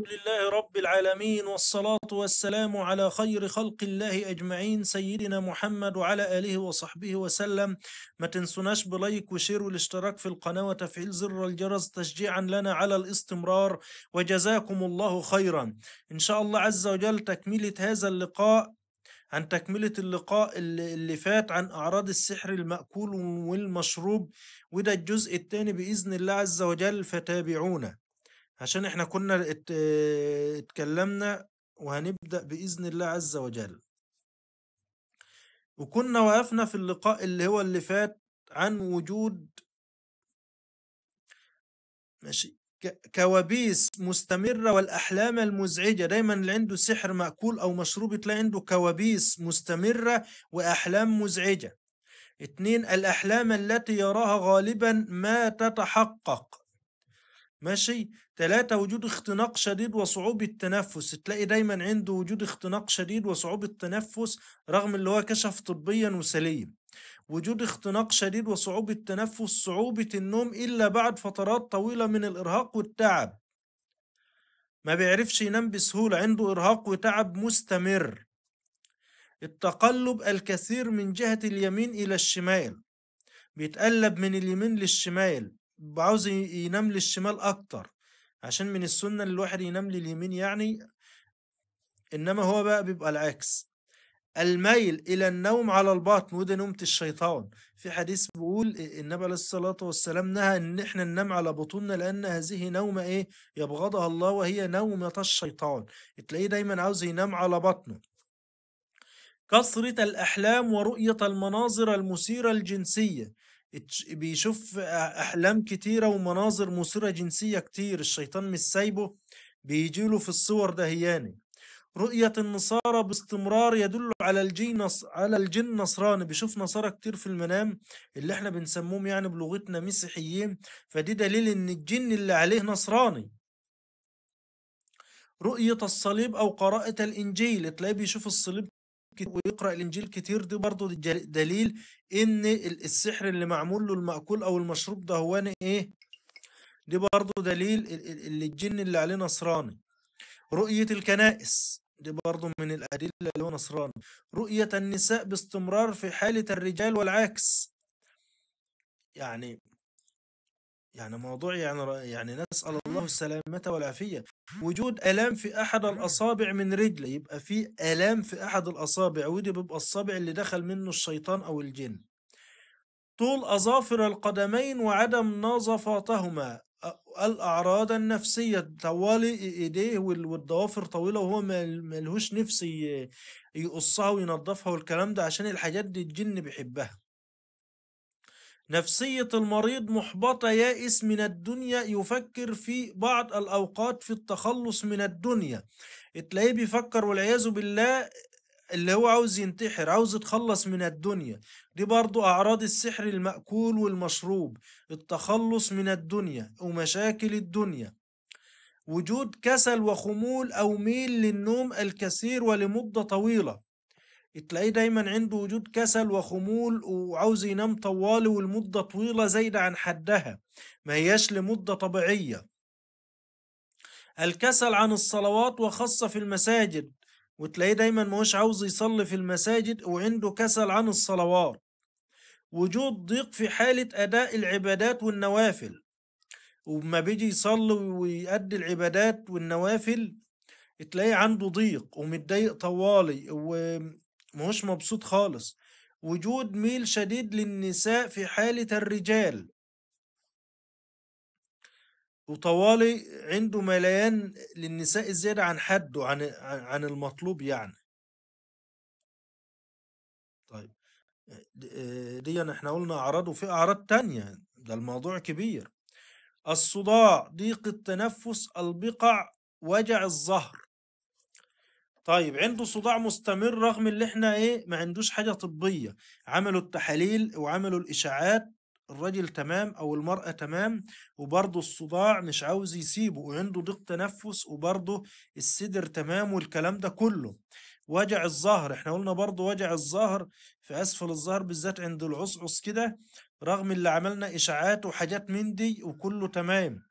الحمد لله رب العالمين والصلاة والسلام على خير خلق الله أجمعين سيدنا محمد وعلى آله وصحبه وسلم ما تنسوناش بلايك وشير والاشتراك في القناة وتفعيل زر الجرس تشجيعا لنا على الاستمرار وجزاكم الله خيرا إن شاء الله عز وجل تكملة هذا اللقاء عن تكملة اللقاء اللي فات عن أعراض السحر المأكول والمشروب وده الجزء الثاني بإذن الله عز وجل فتابعونا عشان احنا كنا اتكلمنا وهنبدأ بإذن الله عز وجل وكنا وقفنا في اللقاء اللي هو اللي فات عن وجود ماشي كوابيس مستمرة والأحلام المزعجة دايما اللي عنده سحر مأكول أو مشروب تلاقي عنده كوابيس مستمرة وأحلام مزعجة اتنين الأحلام التي يراها غالبا ما تتحقق ماشي ثلاثة وجود اختناق شديد وصعوبة تنفس تلاقي دايما عنده وجود اختناق شديد وصعوبة تنفس رغم اللي هو كشف طبيا وسليم وجود اختناق شديد وصعوبة تنفس صعوبة النوم إلا بعد فترات طويلة من الإرهاق والتعب ما بيعرفش ينام بسهولة عنده إرهاق وتعب مستمر التقلب الكثير من جهة اليمين إلى الشمال بيتقلب من اليمين للشمال عاوز ينام للشمال أكتر عشان من السنة ان الواحد ينام لليمين يعني انما هو بقى بيبقى العكس الميل الى النوم على البطن وده نومة الشيطان في حديث بيقول النبي عليه الصلاة والسلام نهى ان احنا ننام على بطوننا لان هذه نومة ايه يبغضها الله وهي نومة الشيطان تلاقيه دايما عاوز ينام على بطنه كثرة الأحلام ورؤية المناظر المثيرة الجنسية بيشوف احلام كتيره ومناظر مثيره جنسيه كتير الشيطان مش سايبه بيجيله في الصور هياني رؤية النصارى باستمرار يدل على الجن على الجن نصراني بيشوف نصارى كتير في المنام اللي احنا بنسموهم يعني بلغتنا مسيحيين فدي دليل ان الجن اللي عليه نصراني رؤية الصليب أو قراءة الإنجيل تلاقيه بيشوف الصليب ويقرأ الإنجيل كتير دي برضه دليل إن السحر اللي معمول له المأكول أو المشروب ده هو أنا إيه دي برضه دليل اللي الجن اللي عليه نصراني رؤية الكنائس دي برضه من الأدلة اللي هو نصراني رؤية النساء باستمرار في حالة الرجال والعكس يعني يعني موضوع يعني يعني نسال الله السلامه والعافيه وجود الام في احد الاصابع من رجله يبقى في الام في احد الاصابع ودي بيبقى الصابع اللي دخل منه الشيطان او الجن طول اظافر القدمين وعدم نظافتهما الاعراض النفسيه طوالي ايديه والضوافر طويله وهو ملهوش نفس يقصها وينظفها والكلام ده عشان الحاجات دي الجن بيحبها نفسية المريض محبطة يائس من الدنيا يفكر في بعض الأوقات في التخلص من الدنيا تلاقيه بيفكر والعياذ بالله اللي هو عاوز ينتحر عاوز يتخلص من الدنيا دي برضو أعراض السحر المأكول والمشروب التخلص من الدنيا ومشاكل الدنيا وجود كسل وخمول أو ميل للنوم الكثير ولمدة طويلة تلاقيه دايما عنده وجود كسل وخمول وعاوز ينام طوال والمدة طويلة زايدة عن حدها ما هياش لمدة طبيعية الكسل عن الصلوات وخاصة في المساجد وتلاقيه دايما ماهوش عاوز يصلي في المساجد وعنده كسل عن الصلوات وجود ضيق في حالة أداء العبادات والنوافل وما بيجي يصلي ويأدي العبادات والنوافل تلاقيه عنده ضيق ومتضايق طوالي و مش مبسوط خالص وجود ميل شديد للنساء في حالة الرجال وطوالي عنده مليان للنساء زيادة عن حده عن عن المطلوب يعني طيب آه، دي احنا قلنا اعراض وفي اعراض تانية ده الموضوع كبير الصداع ضيق التنفس البقع وجع الظهر طيب عنده صداع مستمر رغم اللي احنا ايه ما عندوش حاجة طبية عملوا التحاليل وعملوا الإشاعات الراجل تمام او المرأة تمام وبرضه الصداع مش عاوز يسيبه وعنده ضيق تنفس وبرضه الصدر تمام والكلام ده كله وجع الظهر احنا قلنا برضه وجع الظهر في اسفل الظهر بالذات عند العصعص كده رغم اللي عملنا اشاعات وحاجات من دي وكله تمام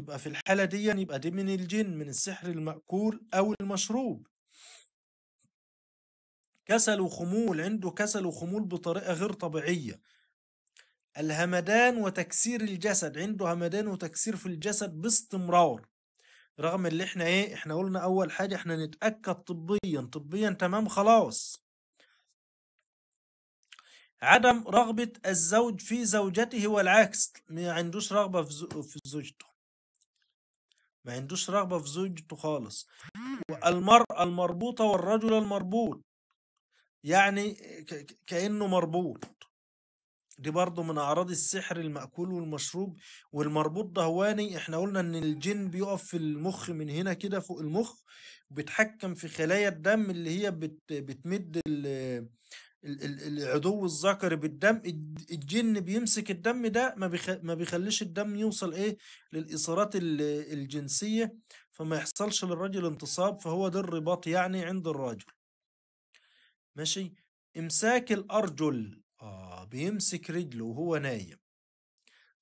يبقى في الحالة دي يبقى دي من الجن من السحر المأكول أو المشروب كسل وخمول عنده كسل وخمول بطريقة غير طبيعية الهمدان وتكسير الجسد عنده همدان وتكسير في الجسد باستمرار رغم اللي احنا ايه احنا قلنا اول حاجة احنا نتأكد طبيا طبيا تمام خلاص عدم رغبة الزوج في زوجته والعكس ما عندوش رغبة في زوجته ما عندوش رغبة في زوجته خالص المرأة المربوطة والرجل المربوط يعني كأنه مربوط دي برضه من أعراض السحر المأكول والمشروب والمربوط دهواني احنا قلنا إن الجن بيقف في المخ من هنا كده فوق المخ بيتحكم في خلايا الدم اللي هي بت بتمد العدو الذكري بالدم الجن بيمسك الدم ده ما ما بيخليش الدم يوصل ايه للاثارات الجنسيه فما يحصلش للراجل انتصاب فهو ده الرباط يعني عند الرجل ماشي امساك الارجل اه بيمسك رجله وهو نايم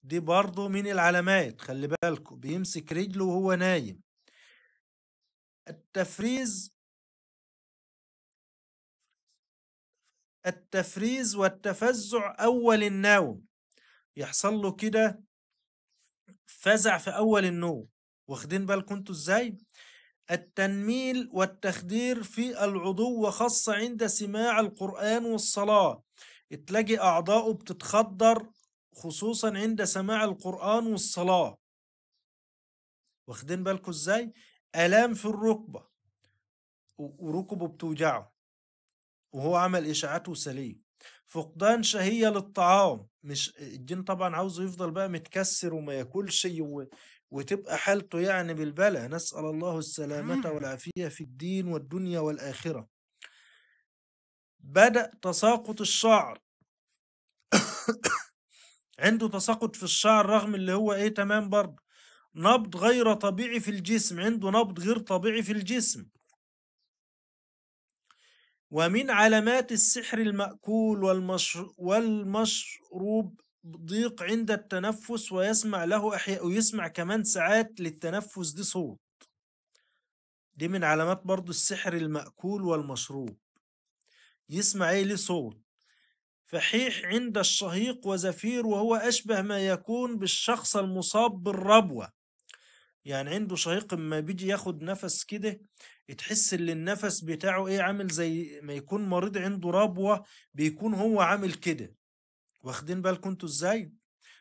دي برضه من العلامات خلي بالكم بيمسك رجله وهو نايم التفريز التفريز والتفزع أول النوم يحصل له كده فزع في أول النوم واخدين بالكم انتوا ازاي؟ التنميل والتخدير في العضو وخاصة عند سماع القرآن والصلاة تلاقي أعضاؤه بتتخدر خصوصا عند سماع القرآن والصلاة واخدين بالكم ازاي؟ آلام في الركبة وركبه بتوجعه وهو عمل اشاعات وسلية فقدان شهية للطعام مش الجن طبعا عاوزه يفضل بقى متكسر وما ياكلش وتبقى حالته يعني بالبلاء نسأل الله السلامة والعافية في الدين والدنيا والآخرة بدأ تساقط الشعر عنده تساقط في الشعر رغم اللي هو ايه تمام برضه نبض غير طبيعي في الجسم عنده نبض غير طبيعي في الجسم ومن علامات السحر المأكول والمشر والمشروب ضيق عند التنفس ويسمع له أحياء ويسمع كمان ساعات للتنفس دي صوت دي من علامات برضو السحر المأكول والمشروب يسمع ايه ليه صوت فحيح عند الشهيق وزفير وهو أشبه ما يكون بالشخص المصاب بالربوة يعني عنده شهيق اما بيجي ياخد نفس كده تحس ان النفس بتاعه ايه عامل زي ما يكون مريض عنده ربوه بيكون هو عامل كده واخدين بالكم انتوا ازاي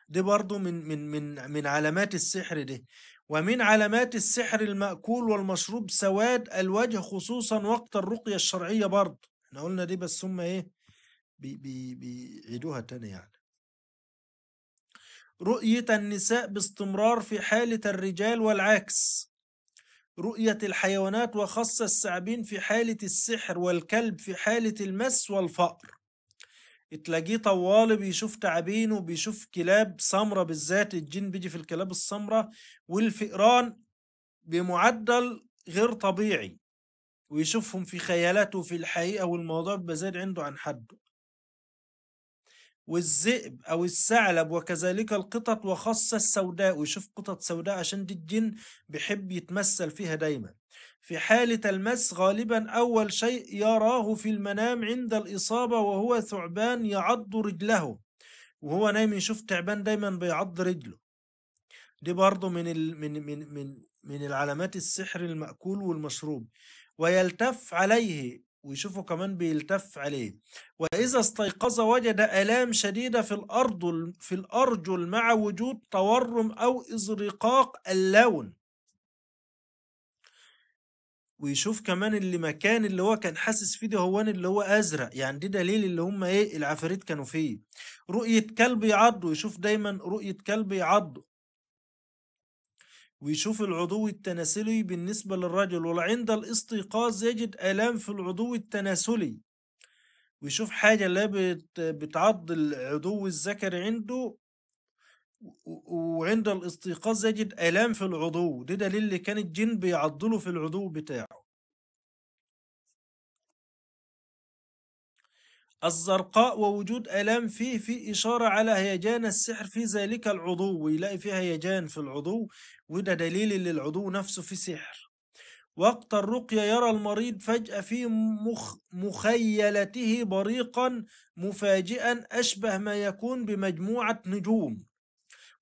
دي برضو من من من من علامات السحر ده ومن علامات السحر المأكول والمشروب سواد الوجه خصوصا وقت الرقية الشرعية برضو احنا قلنا دي بس هم ايه بيعيدوها بي بي تاني يعني رؤية النساء باستمرار في حالة الرجال والعكس رؤية الحيوانات وخاصة الثعابين في حالة السحر والكلب في حالة المس والفقر تلاقيه طوال بيشوف تعابينه بيشوف كلاب سمرة بالذات الجن بيجي في الكلاب السمرة والفئران بمعدل غير طبيعي ويشوفهم في خيالاته في الحقيقة والموضوع بزاد عنده عن حده والذئب أو الثعلب وكذلك القطط وخاصة السوداء ويشوف قطط سوداء عشان دي الجن بيحب يتمثل فيها دايما في حالة المس غالبا أول شيء يراه في المنام عند الإصابة وهو ثعبان يعض رجله وهو نايم يشوف تعبان دايما بيعض رجله دي برضه من ال... من من من من العلامات السحر المأكول والمشروب ويلتف عليه ويشوفه كمان بيلتف عليه وإذا استيقظ وجد آلام شديدة في الأرض في الأرجل مع وجود تورم أو إزرقاق اللون ويشوف كمان اللي مكان اللي هو كان حاسس فيه ده هو اللي هو ازرق يعني دي دليل اللي هم ايه العفاريت كانوا فيه رؤيه كلب يعض ويشوف دايما رؤيه كلب يعض ويشوف العضو التناسلي بالنسبة للرجل وعند الاستيقاظ يجد آلام في العضو التناسلي ويشوف حاجة لا بتعض العضو الذكري عنده وعند الاستيقاظ يجد آلام في العضو ده دليل اللي كان الجن بيعضله في العضو بتاعه الزرقاء ووجود ألام فيه في إشارة على هيجان السحر في ذلك العضو ويلاقي فيه هيجان في العضو وده دليل للعضو العضو نفسه في سحر وقت الرقية يرى المريض فجأة في مخ مخيلته بريقا مفاجئا أشبه ما يكون بمجموعة نجوم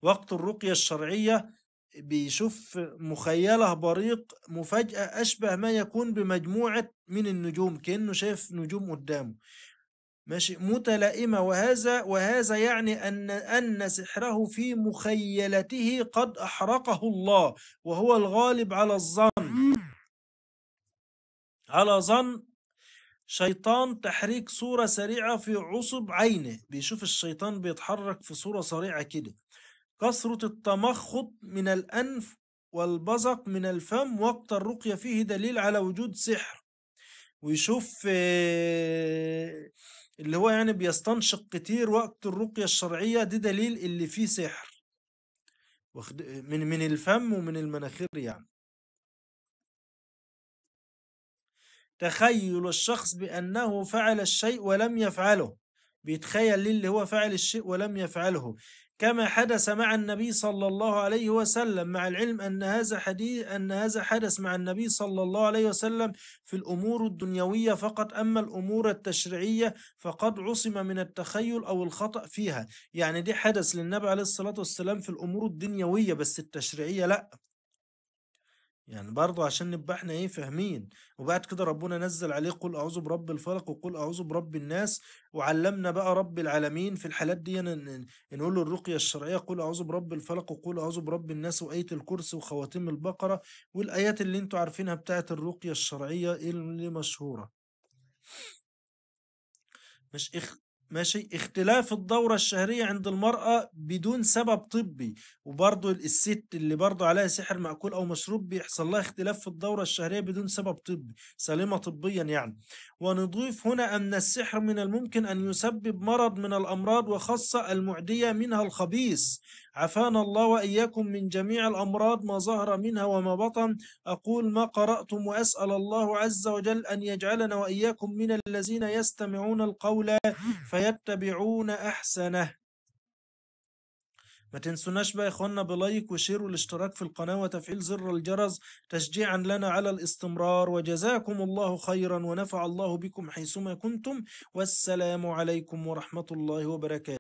وقت الرقية الشرعية بيشوف مخيله بريق مفاجأة أشبه ما يكون بمجموعة من النجوم كأنه شايف نجوم قدامه ماشي متلائمة وهذا وهذا يعني أن أن سحره في مخيلته قد أحرقه الله وهو الغالب على الظن على ظن شيطان تحريك صورة سريعة في عصب عينه بيشوف الشيطان بيتحرك في صورة سريعة كده كثرة التمخط من الأنف والبزق من الفم وقت الرقية فيه دليل على وجود سحر ويشوف آه، اللي هو يعني بيستنشق كتير وقت الرقية الشرعية دي دليل اللي فيه سحر من من الفم ومن المناخير يعني تخيل الشخص بأنه فعل الشيء ولم يفعله بيتخيل ليه اللي هو فعل الشيء ولم يفعله كما حدث مع النبي صلى الله عليه وسلم مع العلم أن هذا حديث أن هذا حدث مع النبي صلى الله عليه وسلم في الأمور الدنيوية فقط أما الأمور التشريعية فقد عصم من التخيل أو الخطأ فيها يعني دي حدث للنبي عليه الصلاة والسلام في الأمور الدنيوية بس التشريعية لأ يعني برضو عشان نبقى احنا ايه فاهمين وبعد كده ربنا نزل عليه قل اعوذ برب الفلق وقل اعوذ برب الناس وعلمنا بقى رب العالمين في الحالات دي نقول له الرقيه الشرعيه قل اعوذ برب الفلق وقل اعوذ برب الناس وايه الكرسي وخواتيم البقره والايات اللي انتوا عارفينها بتاعه الرقيه الشرعيه اللي مشهوره مش اخ ماشي اختلاف الدورة الشهرية عند المرأة بدون سبب طبي وبرضه الست اللي برضه عليها سحر مأكول أو مشروب بيحصل لها اختلاف في الدورة الشهرية بدون سبب طبي سليمة طبيا يعني ونضيف هنا أن السحر من الممكن أن يسبب مرض من الأمراض وخاصة المعدية منها الخبيث عافانا الله وإياكم من جميع الأمراض ما ظهر منها وما بطن أقول ما قرأتم وأسأل الله عز وجل أن يجعلنا وإياكم من الذين يستمعون القول فيتبعون أحسنه ما تنسوناش بقى يا اخوانا بلايك وشير والاشتراك في القناة وتفعيل زر الجرس تشجيعا لنا على الاستمرار وجزاكم الله خيرا ونفع الله بكم حيثما كنتم والسلام عليكم ورحمة الله وبركاته